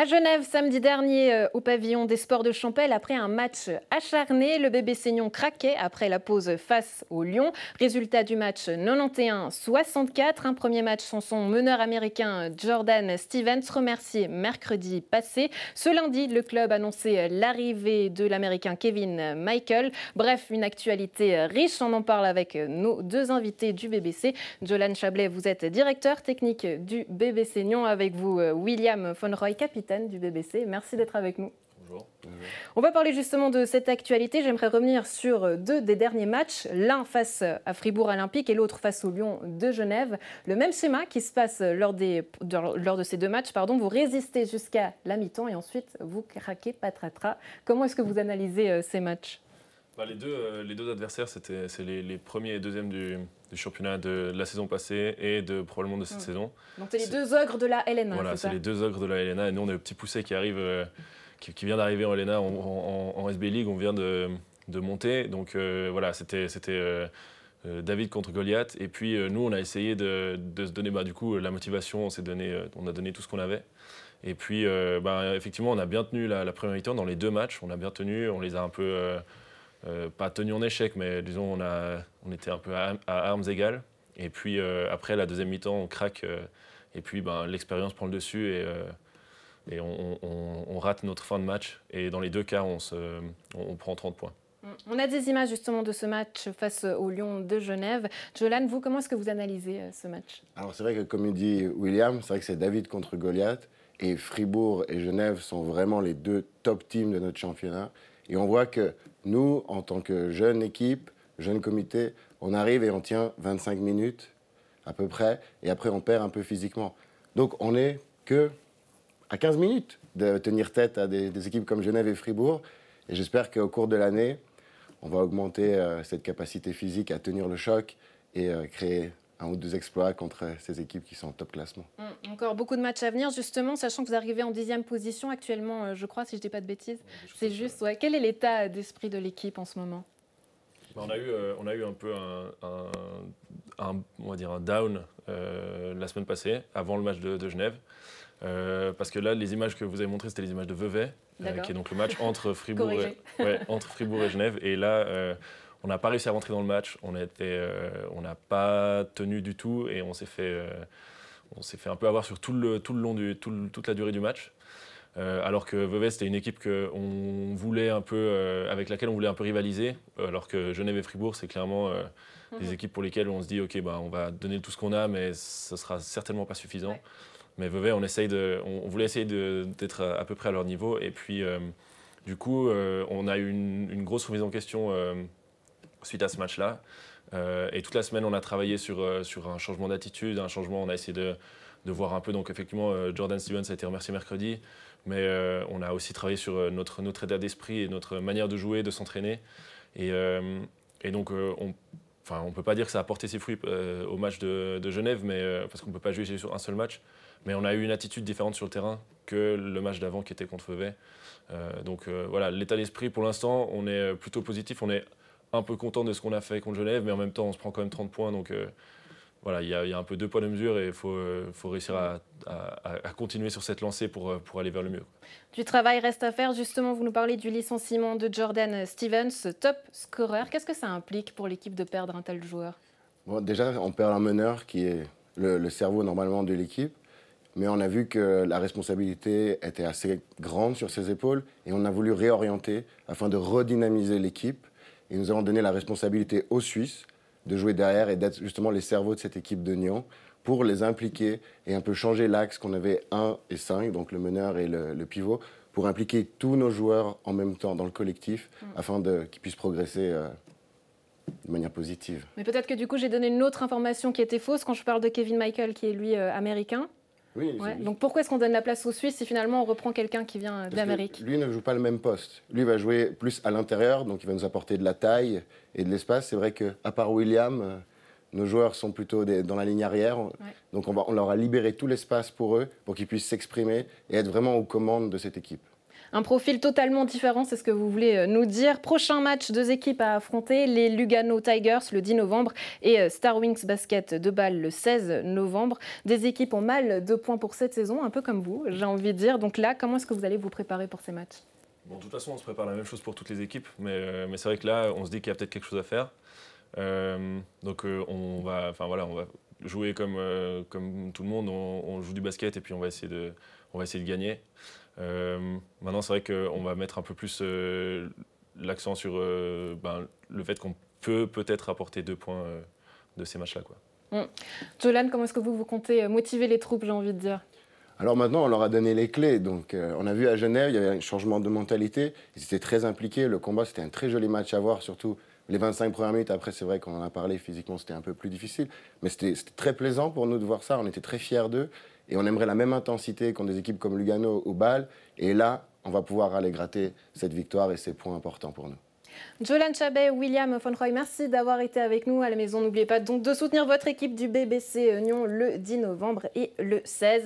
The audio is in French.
À Genève, samedi dernier, euh, au pavillon des sports de Champel, après un match acharné, le bébé Seignon craquait après la pause face au Lyon. Résultat du match 91-64. Un premier match sans son meneur américain Jordan Stevens remercié mercredi passé. Ce lundi, le club annonçait l'arrivée de l'américain Kevin Michael. Bref, une actualité riche. On en parle avec nos deux invités du BBC. Jolan Chablais, vous êtes directeur technique du BBC Lyon. Avec vous, euh, William Roy, capitaine du BBC. Merci d'être avec nous. Bonjour. On va parler justement de cette actualité. J'aimerais revenir sur deux des derniers matchs, l'un face à Fribourg Olympique et l'autre face au Lyon de Genève. Le même schéma qui se passe lors, des, lors de ces deux matchs. Pardon, vous résistez jusqu'à la mi-temps et ensuite vous craquez patratra. Comment est-ce que vous analysez euh, ces matchs bah, les, deux, euh, les deux adversaires, c'était les, les premiers et deuxièmes du, du championnat de la saison passée et de probablement de cette mm. saison. Donc c'est les deux ogres de la LNA. Voilà, c'est les deux ogres de la LNA. Et nous, on est le petit poussé qui arrive, euh, qui, vient d'arriver en LNA en, en, SB League. On vient de, de monter. Donc euh, voilà, c'était c'était euh, David contre Goliath. Et puis nous, on a essayé de, de se donner bah, du coup la motivation. On s'est donné, on a donné tout ce qu'on avait. Et puis bah, effectivement, on a bien tenu la, première mi dans les deux matchs. On a bien tenu. On les a un peu euh, pas tenu en échec, mais disons, on, était un peu à, armes égales. Et puis euh, après, la deuxième mi-temps, on craque. Euh, et puis ben, l'expérience prend le dessus et, on, rate notre fin de match. Et dans les deux cas, on, on prend 30 points. Mm. On a des images justement de ce match face au Lyon de Genève. Jolan, vous, comment est-ce que vous analysez ce match Alors c'est vrai que comme il dit William, c'est vrai que c'est David contre Goliath. Et Fribourg et Genève sont vraiment les deux top teams de notre championnat. Et on voit que nous, en tant que jeune équipe, jeune comité, on arrive et on tient 25 minutes à peu près, et après on perd un peu physiquement. Donc on n'est que à 15 minutes de tenir tête à des, équipes comme Genève et Fribourg, et j'espère qu'au cours de l'année, on va augmenter euh, cette capacité physique à tenir le choc et euh, créer un ou deux exploits contre ces équipes qui sont en top classement. Mm, encore beaucoup de matchs à venir, justement, sachant que vous arrivez en dixième position actuellement, euh, je crois, si je ne dis pas de bêtises. C'est juste, quel est l'état d'esprit de l'équipe en ce moment bah, on a, eu, euh, on a eu un peu un, on va dire un down euh, la semaine passée, avant le match de, Genève. parce que là, les images que vous avez montrées, c'était les images de Vevey, qui est donc le match entre Fribourg, et, entre Fribourg et Genève. Et là, on n'a pas réussi à rentrer dans le match, on euh, n'a pas tenu du tout et on s'est fait, euh, on fait un peu avoir sur tout le, tout le long du, tout toute la durée du match. Euh, alors que Vevey, c'était une équipe que on voulait un peu, avec laquelle on voulait un peu rivaliser, alors que Genève et Fribourg, c'est clairement mhm. des équipes pour lesquelles on se dit, OK, bah, on va donner tout ce qu'on a, mais ce sera certainement pas suffisant. Mais Vevey, on, essaye de, on, voulait essayer d'être à, peu près à leur niveau. Et puis, du coup, on a eu une, une grosse remise en question suite à ce match-là. Euh, et toute la semaine, on a travaillé sur, euh, sur un changement d'attitude, un changement, on a essayé de, de voir un peu. Donc effectivement, euh, Jordan Stevens a été remercié mercredi, mais on a aussi travaillé sur notre, notre état d'esprit et notre manière de jouer, de s'entraîner. Et, et, donc, on enfin, on peut pas dire que ça a porté ses fruits au match de, Genève, mais, parce qu'on ne peut pas juger sur un seul match. Mais on a eu une attitude différente sur le terrain que le match d'avant qui était contre Vevey. donc voilà, l'état d'esprit, pour l'instant, on est plutôt positif. On est un peu content de ce qu'on a fait contre Genève, mais en même temps, on se prend quand même 30 points. Donc euh, voilà, il y, a un peu deux poids, de mesure et il euh, faut, réussir à, continuer sur cette lancée euh, pour, aller vers le mieux. Du travail reste à faire. Justement, vous nous parlez du licenciement de Jordan Stevens, top scorer. Qu'est-ce que ça implique pour l'équipe de perdre un tel joueur Déjà, on perd un meneur qui est le cerveau normalement de l'équipe. Mais on a vu que la responsabilité était assez grande sur ses épaules et on a voulu réorienter afin de redynamiser l'équipe et nous allons donner la responsabilité aux Suisses de jouer derrière et d'être justement les cerveaux de cette équipe de Nyon pour les impliquer et un peu changer l'axe qu'on avait 1 et 5, donc le meneur et le, pivot, pour impliquer tous nos joueurs en même temps dans le collectif mm. afin qu'ils puissent progresser. Euh, de manière positive. Mais peut-être que du coup j'ai donné une autre information qui était fausse quand je parle de Kevin Michael qui est lui euh, américain. Oui, Donc pourquoi est-ce qu'on donne la place aux Suisses si finalement on reprend quelqu'un qui vient d'Amérique Lui ne joue pas le même poste. Lui va jouer plus à l'intérieur, donc il va nous apporter de la taille et de l'espace. C'est vrai qu'à part William, euh, nos joueurs sont plutôt dans la ligne arrière. Donc on, on leur a libéré tout l'espace pour eux, pour qu'ils puissent s'exprimer et être vraiment aux commandes de cette équipe. Un profil totalement différent, c'est ce que vous voulez euh, nous dire. Prochain match, deux équipes à affronter, les Lugano Tigers le 10 novembre et euh, Star Wings Basket de Bâle le 16 novembre. Des équipes ont mal de points pour cette saison, un peu comme vous, j'ai envie de dire. Donc là, comment est-ce que vous allez vous préparer pour ces matchs de toute façon, on se prépare la même chose pour toutes les équipes, euh, mais, c'est vrai que là, on se dit qu'il y a peut-être quelque chose à faire. donc, on, va, enfin, voilà, on va jouer comme, euh, comme tout le monde, on, joue du basket et puis on va essayer de, on va essayer de gagner. Euh, maintenant, c'est vrai qu'on va mettre un peu plus euh, l'accent sur ben, le fait qu'on peut peut-être apporter deux points de ces matchs-là. Quoi. Mm. Jolan, comment est-ce que vous, vous comptez motiver les troupes, j'ai envie de dire alors maintenant, on leur a donné les clés. Donc, on a vu à Genève, il y avait un changement de mentalité. Ils étaient très impliqués. Le combat, c'était un très joli match à voir, surtout les 25 premières minutes, après, c'est vrai qu'on en a parlé, physiquement, c'était un peu plus difficile. Mais c'était très plaisant pour nous de voir ça. On était très fiers d'eux. Et on aimerait la même intensité qu'ont des équipes comme Lugano ou Bâle. Et là, on va pouvoir aller gratter cette victoire et ces points importants pour nous. Jolan Chabet, William Von Roy, merci d'avoir été avec nous à la maison. N'oubliez pas donc de soutenir votre équipe du BBC Union le 10 novembre et le 16.